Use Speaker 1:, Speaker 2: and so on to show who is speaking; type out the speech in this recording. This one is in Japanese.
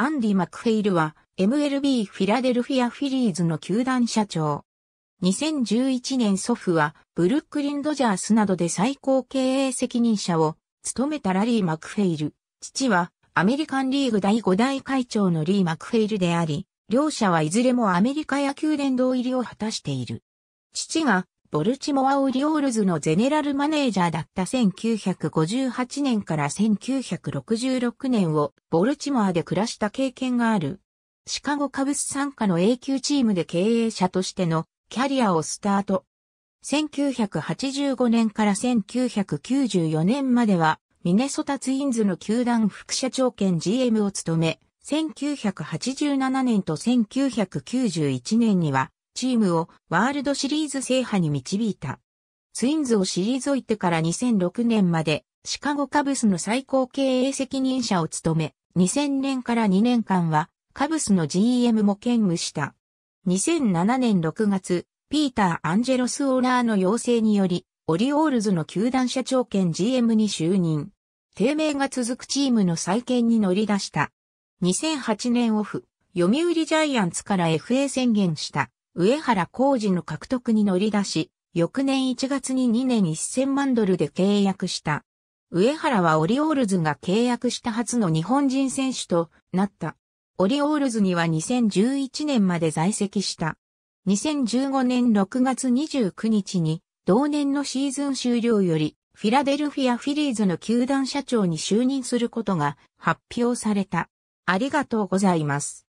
Speaker 1: アン
Speaker 2: ディ・マクフェイルは MLB フィラデルフィア・フィリーズの球団社長。2011年祖父はブルックリン・ドジャースなどで最高経営責任者を務めたラリー・マクフェイル。父はアメリカンリーグ第5代会長のリー・マクフェイルであり、両者はいずれもアメリカ野球殿堂入りを果たしている。父がボルチモア・オリオールズのゼネラルマネージャーだった1958年から1966年をボルチモアで暮らした経験がある。シカゴカブス参加の A 級チームで経営者としてのキャリアをスタート。1985年から1994年まではミネソタツインズの球団副社長兼 GM を務め、1987年と1991年にはチームをワールドシリーズ制覇に導いた。ツインズを退いてから2006年までシカゴカブスの最高経営責任者を務め、2000年から2年間はカブスの GM も兼務した。2007年6月、ピーター・アンジェロス・オーナーの要請により、オリオールズの球団社長兼 GM に就任。低迷が続くチームの再建に乗り出した。2008年オフ、読売ジャイアンツから FA 宣言した。上原浩二の獲得に乗り出し、翌年1月に2年1000万ドルで契約した。上原はオリオールズが契約した初の日本人選手となった。オリオールズには2011年まで在籍した。2015年6月29日に同年のシーズン終了よりフィラデルフィアフィリーズの球団社長に就任することが発表された。ありがとうご
Speaker 1: ざいます。